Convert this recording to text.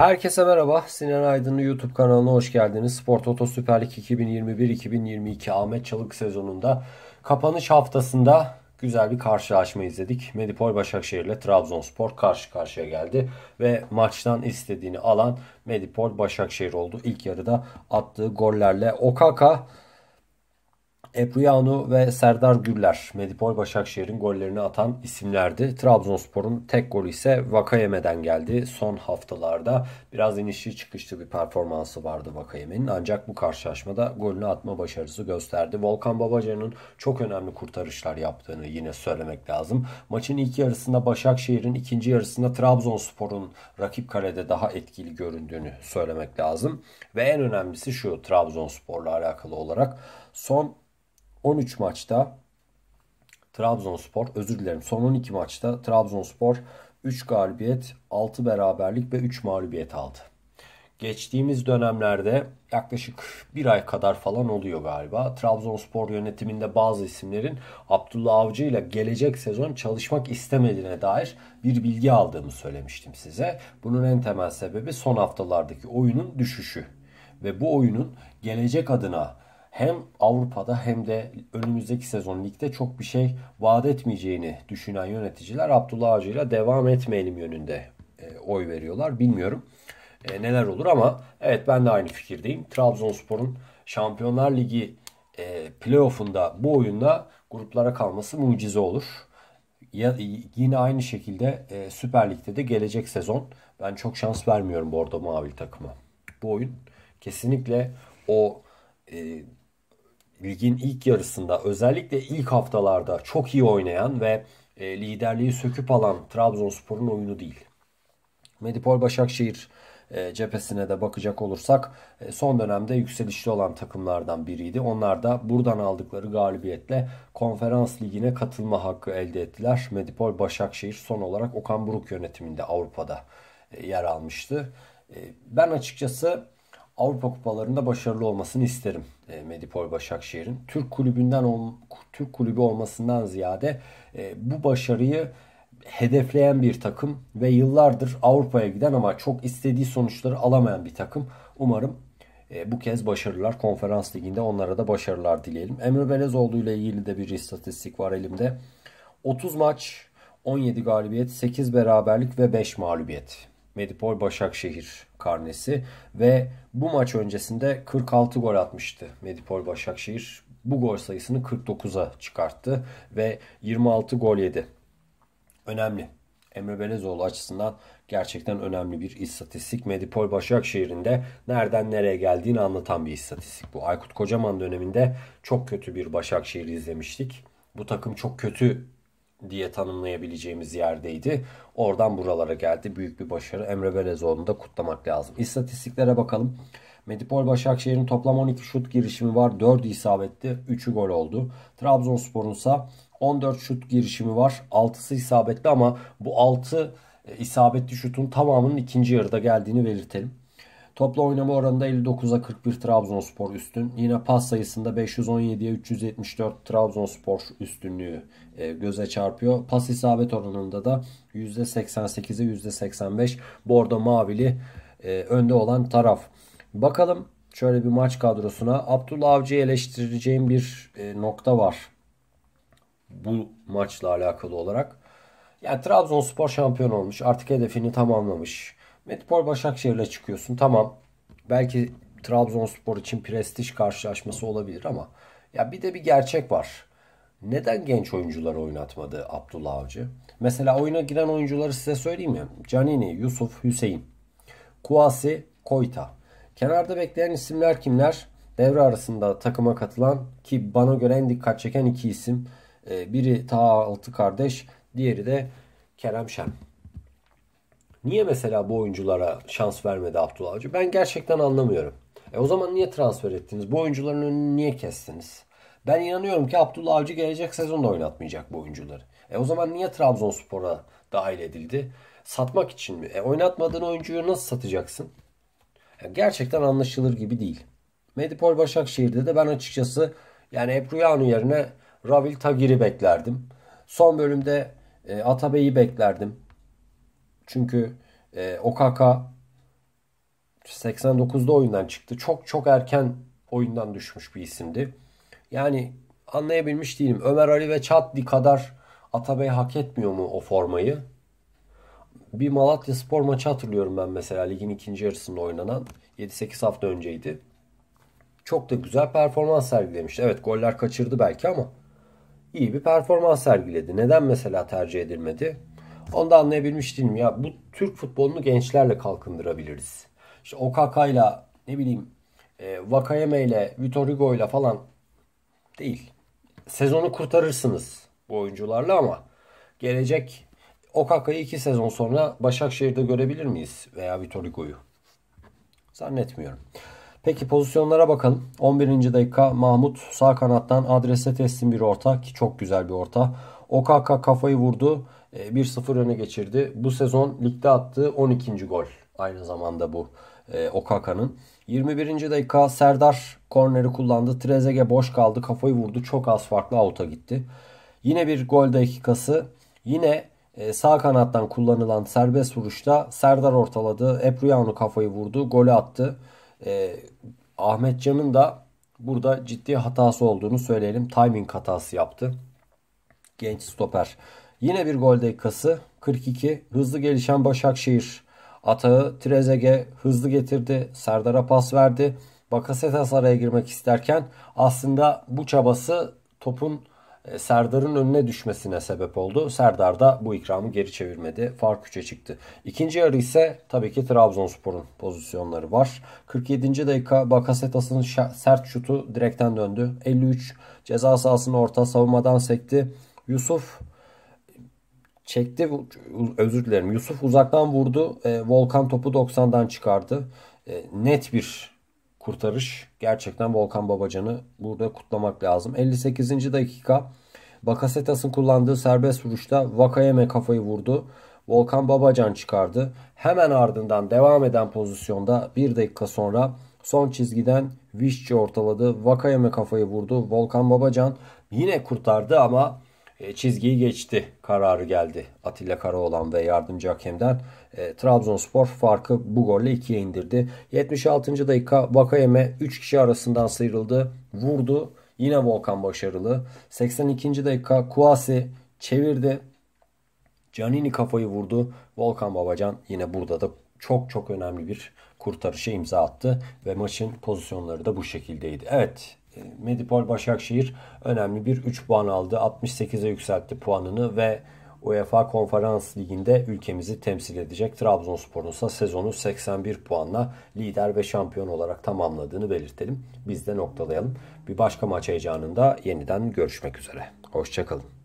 Herkese merhaba. Sinan Aydın'ın YouTube kanalına hoş geldiniz. Sport Toto Süper Lig 2021-2022 Ahmet Çalık sezonunda kapanış haftasında güzel bir karşılaşma izledik. Medipol Başakşehir ile Trabzonspor karşı karşıya geldi ve maçtan istediğini alan Medipol Başakşehir oldu. İlk yarıda attığı gollerle Okaka Ebru Epruyano ve Serdar Güller, Medipol Başakşehir'in gollerini atan isimlerdi. Trabzonspor'un tek golü ise Vakayeme'den geldi. Son haftalarda biraz inişli çıkışlı bir performansı vardı Vakayeme'nin. Ancak bu karşılaşmada golünü atma başarısı gösterdi. Volkan Babacan'ın çok önemli kurtarışlar yaptığını yine söylemek lazım. Maçın ilk yarısında Başakşehir'in ikinci yarısında Trabzonspor'un rakip kalede daha etkili göründüğünü söylemek lazım. Ve en önemlisi şu Trabzonspor'la alakalı olarak son 13 maçta Trabzonspor özür dilerim son 12 maçta Trabzonspor 3 galibiyet, 6 beraberlik ve 3 mağlubiyet aldı. Geçtiğimiz dönemlerde yaklaşık bir ay kadar falan oluyor galiba. Trabzonspor yönetiminde bazı isimlerin Abdullah Avcı ile gelecek sezon çalışmak istemediğine dair bir bilgi aldığımı söylemiştim size. Bunun en temel sebebi son haftalardaki oyunun düşüşü ve bu oyunun gelecek adına hem Avrupa'da hem de önümüzdeki sezon ligde çok bir şey vaat etmeyeceğini düşünen yöneticiler Abdullah Avcı ile devam etmeyelim yönünde e, oy veriyorlar. Bilmiyorum e, neler olur ama evet ben de aynı fikirdeyim. Trabzonspor'un Şampiyonlar Ligi e, playoff'unda bu oyunda gruplara kalması mucize olur. Ya, yine aynı şekilde e, Süper Lig'de de gelecek sezon ben çok şans vermiyorum Bordo Mavi takıma. Bu oyun kesinlikle o e, ligin ilk yarısında özellikle ilk haftalarda çok iyi oynayan ve e, liderliği söküp alan Trabzonspor'un oyunu değil. Medipol Başakşehir e, cephesine de bakacak olursak e, son dönemde yükselişli olan takımlardan biriydi. Onlar da buradan aldıkları galibiyetle konferans ligine katılma hakkı elde ettiler. Medipol Başakşehir son olarak Okan Buruk yönetiminde Avrupa'da yer almıştı. Ben açıkçası Avrupa kupalarında başarılı olmasını isterim e, Medipol Başakşehir'in. Türk kulübünden ol, Türk kulübü olmasından ziyade e, bu başarıyı hedefleyen bir takım ve yıllardır Avrupa'ya giden ama çok istediği sonuçları alamayan bir takım. Umarım e, bu kez başarılar. Konferans liginde onlara da başarılar dileyelim. Emre Belezoğlu ile ilgili de bir istatistik var elimde. 30 maç, 17 galibiyet, 8 beraberlik ve 5 mağlubiyet. Medipol Başakşehir karnesi ve bu maç öncesinde 46 gol atmıştı Medipol Başakşehir. Bu gol sayısını 49'a çıkarttı ve 26 gol yedi. Önemli. Emre Belezoğlu açısından gerçekten önemli bir istatistik. Medipol Başakşehir'in de nereden nereye geldiğini anlatan bir istatistik bu. Aykut Kocaman döneminde çok kötü bir Başakşehir izlemiştik. Bu takım çok kötü diye tanımlayabileceğimiz yerdeydi. Oradan buralara geldi. Büyük bir başarı. Emre Belezoğlu'nu da kutlamak lazım. İstatistiklere bakalım. Medipol Başakşehir'in toplam 12 şut girişimi var. 4 isabetli, 3'ü gol oldu. Trabzonspor'un ise 14 şut girişimi var. 6'sı isabetli ama bu 6 e, isabetli şutun tamamının ikinci yarıda geldiğini belirtelim. Topla oynama oranında 59'a 41 Trabzonspor üstün. Yine pas sayısında 517'ye 374 Trabzonspor üstünlüğü e, göze çarpıyor. Pas isabet oranında da %88'e %85 Bordo Mavili e, önde olan taraf. Bakalım şöyle bir maç kadrosuna. Abdullah Avcı'yı eleştireceğim bir e, nokta var. Bu maçla alakalı olarak. Yani Trabzonspor şampiyon olmuş. Artık hedefini tamamlamış Metropol Başakşehir'le çıkıyorsun. Tamam. Belki Trabzonspor için prestij karşılaşması olabilir ama ya bir de bir gerçek var. Neden genç oyuncuları oynatmadı Abdullah Avcı? Mesela oyuna giren oyuncuları size söyleyeyim mi? Canini, Yusuf, Hüseyin, Kuasi, Koyta. Kenarda bekleyen isimler kimler? Devre arasında takıma katılan ki bana göre en dikkat çeken iki isim. Ee, biri Taha Altı Kardeş, diğeri de Kerem Şen. Niye mesela bu oyunculara şans vermedi Abdullah Avcı? Ben gerçekten anlamıyorum. E o zaman niye transfer ettiniz? Bu oyuncuların önünü niye kestiniz? Ben inanıyorum ki Abdullah Avcı gelecek sezonda oynatmayacak bu oyuncuları. E o zaman niye Trabzonspor'a dahil edildi? Satmak için mi? E oynatmadığın oyuncuyu nasıl satacaksın? E gerçekten anlaşılır gibi değil. Medipol Başakşehir'de de ben açıkçası yani Ebruyano yerine Ravil Tagir'i beklerdim. Son bölümde e, Atabey'i beklerdim. Çünkü e, Okaka 89'da oyundan çıktı. Çok çok erken oyundan düşmüş bir isimdi. Yani anlayabilmiş değilim. Ömer Ali ve Çatli kadar Atabey hak etmiyor mu o formayı? Bir Malatya spor maçı hatırlıyorum ben mesela ligin ikinci yarısında oynanan. 7-8 hafta önceydi. Çok da güzel performans sergilemişti. Evet goller kaçırdı belki ama iyi bir performans sergiledi. Neden mesela tercih edilmedi? Onu da anlayabilmiş değilim ya. Bu Türk futbolunu gençlerle kalkındırabiliriz. İşte Okaka'yla ne bileyim e, Vakayeme ile Vitor Hugo ile falan değil. Sezonu kurtarırsınız bu oyuncularla ama gelecek Okaka'yı iki sezon sonra Başakşehir'de görebilir miyiz? Veya Vitor Hugo'yu. Zannetmiyorum. Peki pozisyonlara bakalım. 11. dakika Mahmut sağ kanattan adrese teslim bir orta ki çok güzel bir orta. Okaka kafayı vurdu. 1-0 e, öne geçirdi. Bu sezon ligde attığı 12. gol aynı zamanda bu e, Okaka'nın. 21. dakika Serdar korneri kullandı. Trezege boş kaldı. Kafayı vurdu. Çok az farklı out'a gitti. Yine bir gol dakikası. Yine e, sağ kanattan kullanılan serbest vuruşta Serdar ortaladı. Epruyano kafayı vurdu. Golü attı. E, Ahmet Can'ın da burada ciddi hatası olduğunu söyleyelim. Timing hatası yaptı. Genç stoper Yine bir gol dakikası 42 hızlı gelişen Başakşehir. Atağı Trezege hızlı getirdi. Serdar'a pas verdi. Bakasetas araya girmek isterken aslında bu çabası topun e, Serdar'ın önüne düşmesine sebep oldu. Serdar da bu ikramı geri çevirmedi. Fark 3'e çıktı. İkinci yarı ise tabii ki Trabzonspor'un pozisyonları var. 47. dakika Bakasetas'ın sert şutu direkten döndü. 53 ceza sahasının orta savunmadan sekti. Yusuf Çekti özür dilerim. Yusuf uzaktan vurdu. E, Volkan topu 90'dan çıkardı. E, net bir kurtarış. Gerçekten Volkan Babacan'ı burada kutlamak lazım. 58. dakika Bakasetas'ın kullandığı serbest vuruşta Vakayeme kafayı vurdu. Volkan Babacan çıkardı. Hemen ardından devam eden pozisyonda bir dakika sonra son çizgiden Vişçi ortaladı. Vakayeme kafayı vurdu. Volkan Babacan yine kurtardı ama e, çizgiyi geçti kararı geldi Atilla Karaoğlan ve yardımcı hakemden. E, Trabzonspor farkı bu golle 2'ye indirdi. 76. dakika Vakayeme 3 kişi arasından sıyrıldı. Vurdu. Yine Volkan başarılı. 82. dakika Kuasi çevirdi. Canini kafayı vurdu. Volkan Babacan yine burada da çok çok önemli bir kurtarışa imza attı ve maçın pozisyonları da bu şekildeydi. Evet e, Medipol Başakşehir önemli bir 3 puan aldı. 68'e yükseltti puanını ve UEFA Konferans Ligi'nde ülkemizi temsil edecek Trabzonspor'un ise sezonu 81 puanla lider ve şampiyon olarak tamamladığını belirtelim. Biz de noktalayalım. Bir başka maç heyecanında yeniden görüşmek üzere. Hoşçakalın.